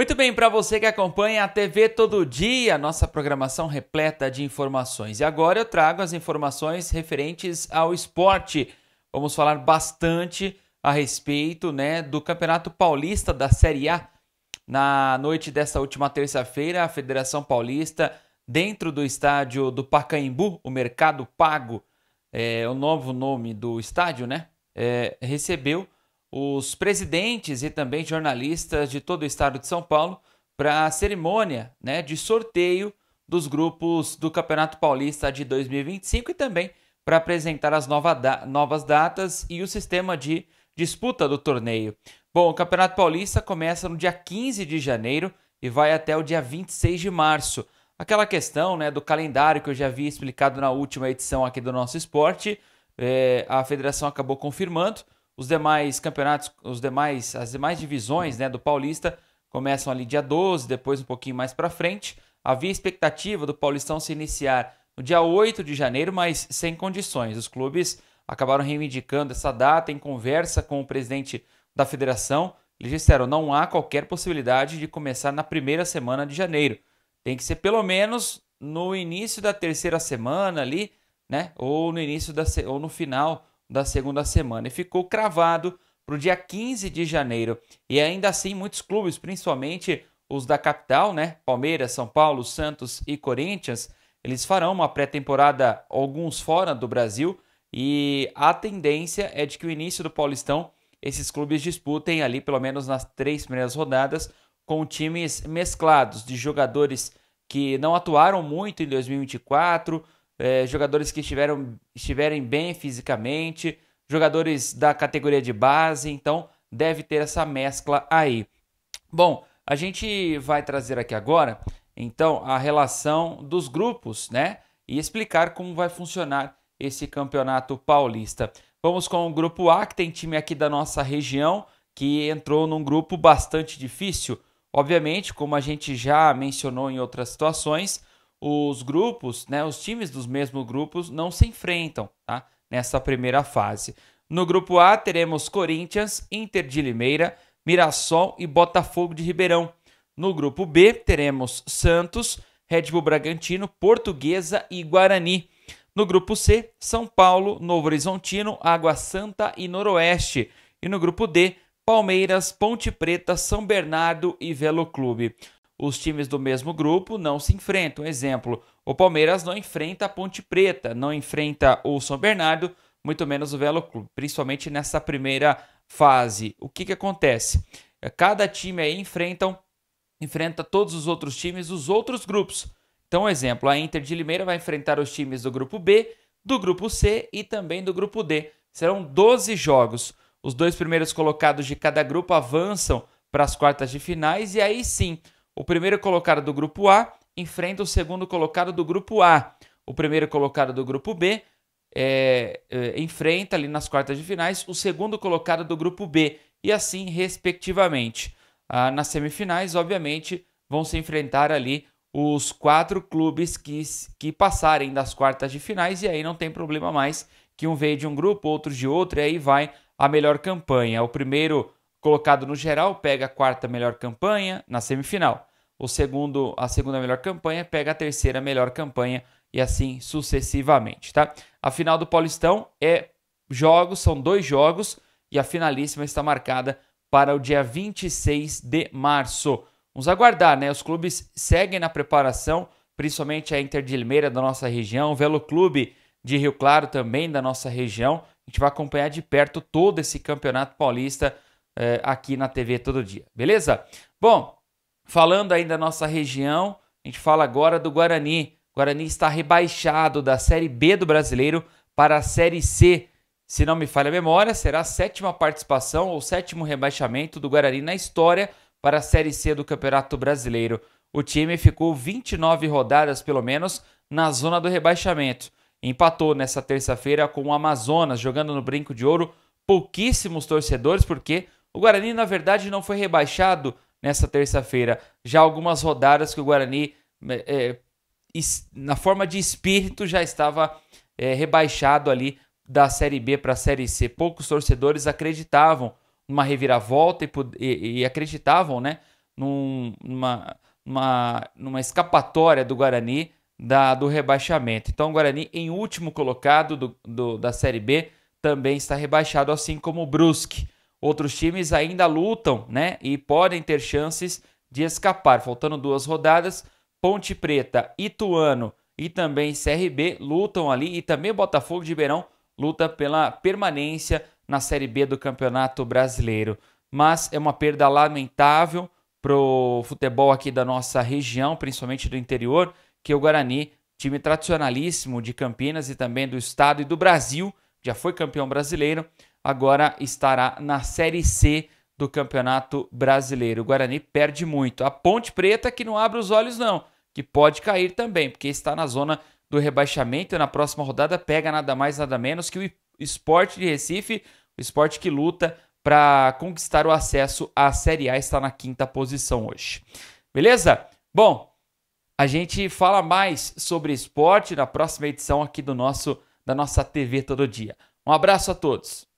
Muito bem, para você que acompanha a TV todo dia, nossa programação repleta de informações. E agora eu trago as informações referentes ao esporte. Vamos falar bastante a respeito né, do Campeonato Paulista da Série A. Na noite desta última terça-feira, a Federação Paulista, dentro do estádio do Pacaembu, o Mercado Pago, é o novo nome do estádio, né? É, recebeu os presidentes e também jornalistas de todo o estado de São Paulo para a cerimônia né, de sorteio dos grupos do Campeonato Paulista de 2025 e também para apresentar as nova da novas datas e o sistema de disputa do torneio. Bom, o Campeonato Paulista começa no dia 15 de janeiro e vai até o dia 26 de março. Aquela questão né, do calendário que eu já havia explicado na última edição aqui do nosso esporte, é, a federação acabou confirmando. Os demais campeonatos, os demais, as demais divisões né, do Paulista começam ali dia 12, depois um pouquinho mais para frente. Havia expectativa do Paulistão se iniciar no dia 8 de janeiro, mas sem condições. Os clubes acabaram reivindicando essa data em conversa com o presidente da federação. Eles disseram: não há qualquer possibilidade de começar na primeira semana de janeiro. Tem que ser pelo menos no início da terceira semana ali, né? Ou no início da ou no final da segunda semana e ficou cravado para o dia 15 de janeiro. E ainda assim, muitos clubes, principalmente os da capital, né? Palmeiras, São Paulo, Santos e Corinthians, eles farão uma pré-temporada, alguns fora do Brasil, e a tendência é de que o início do Paulistão esses clubes disputem ali, pelo menos nas três primeiras rodadas, com times mesclados de jogadores que não atuaram muito em 2024, é, jogadores que estiveram, estiverem bem fisicamente, jogadores da categoria de base, então deve ter essa mescla aí. Bom, a gente vai trazer aqui agora, então, a relação dos grupos, né? E explicar como vai funcionar esse campeonato paulista. Vamos com o grupo A, que tem time aqui da nossa região, que entrou num grupo bastante difícil. Obviamente, como a gente já mencionou em outras situações, os grupos, né, os times dos mesmos grupos não se enfrentam tá, nessa primeira fase. No grupo A teremos Corinthians, Inter de Limeira, Mirassol e Botafogo de Ribeirão. No grupo B teremos Santos, Red Bull Bragantino, Portuguesa e Guarani. No grupo C, São Paulo, Novo Horizontino, Água Santa e Noroeste. E no grupo D, Palmeiras, Ponte Preta, São Bernardo e Velo Clube os times do mesmo grupo não se enfrentam. exemplo, o Palmeiras não enfrenta a Ponte Preta, não enfrenta o São Bernardo, muito menos o Velo Clube, principalmente nessa primeira fase. O que, que acontece? É, cada time aí enfrentam, enfrenta todos os outros times dos outros grupos. Então, exemplo, a Inter de Limeira vai enfrentar os times do grupo B, do grupo C e também do grupo D. Serão 12 jogos. Os dois primeiros colocados de cada grupo avançam para as quartas de finais e aí sim o primeiro colocado do grupo A enfrenta o segundo colocado do grupo A. O primeiro colocado do grupo B é, é, enfrenta ali nas quartas de finais o segundo colocado do grupo B e assim respectivamente. Ah, nas semifinais, obviamente, vão se enfrentar ali os quatro clubes que, que passarem das quartas de finais e aí não tem problema mais que um veio de um grupo, outros de outro e aí vai a melhor campanha. O primeiro colocado no geral pega a quarta melhor campanha na semifinal. O segundo, a segunda melhor campanha pega a terceira melhor campanha e assim sucessivamente, tá? A final do Paulistão é jogos, são dois jogos e a finalíssima está marcada para o dia 26 de março. Vamos aguardar, né? Os clubes seguem na preparação, principalmente a Inter de Limeira da nossa região, o Velo Clube de Rio Claro também da nossa região. A gente vai acompanhar de perto todo esse Campeonato Paulista é, aqui na TV todo dia, beleza? Bom, falando ainda da nossa região, a gente fala agora do Guarani. O Guarani está rebaixado da Série B do Brasileiro para a Série C. Se não me falha a memória, será a sétima participação ou sétimo rebaixamento do Guarani na história para a Série C do Campeonato Brasileiro. O time ficou 29 rodadas, pelo menos, na zona do rebaixamento. Empatou nessa terça-feira com o Amazonas, jogando no Brinco de Ouro. Pouquíssimos torcedores, porque o Guarani, na verdade, não foi rebaixado nessa terça-feira. Já algumas rodadas que o Guarani, é, é na forma de espírito, já estava é, rebaixado ali da Série B para a Série C. Poucos torcedores acreditavam numa reviravolta e, e, e acreditavam né, num, numa, uma, numa escapatória do Guarani da, do rebaixamento. Então, o Guarani, em último colocado do, do, da Série B, também está rebaixado, assim como o Brusque. Outros times ainda lutam, né? E podem ter chances de escapar. Faltando duas rodadas, Ponte Preta, Ituano e também CRB lutam ali e também Botafogo de Beirão luta pela permanência na Série B do Campeonato Brasileiro. Mas é uma perda lamentável pro futebol aqui da nossa região, principalmente do interior, que o Guarani, time tradicionalíssimo de Campinas e também do estado e do Brasil, já foi campeão brasileiro, agora estará na Série C do Campeonato Brasileiro. O Guarani perde muito. A Ponte Preta que não abre os olhos não, que pode cair também, porque está na zona do rebaixamento. Na próxima rodada pega nada mais nada menos que o Esporte de Recife, o esporte que luta para conquistar o acesso à Série A está na quinta posição hoje. Beleza? Bom, a gente fala mais sobre esporte na próxima edição aqui do nosso da nossa TV todo dia. Um abraço a todos.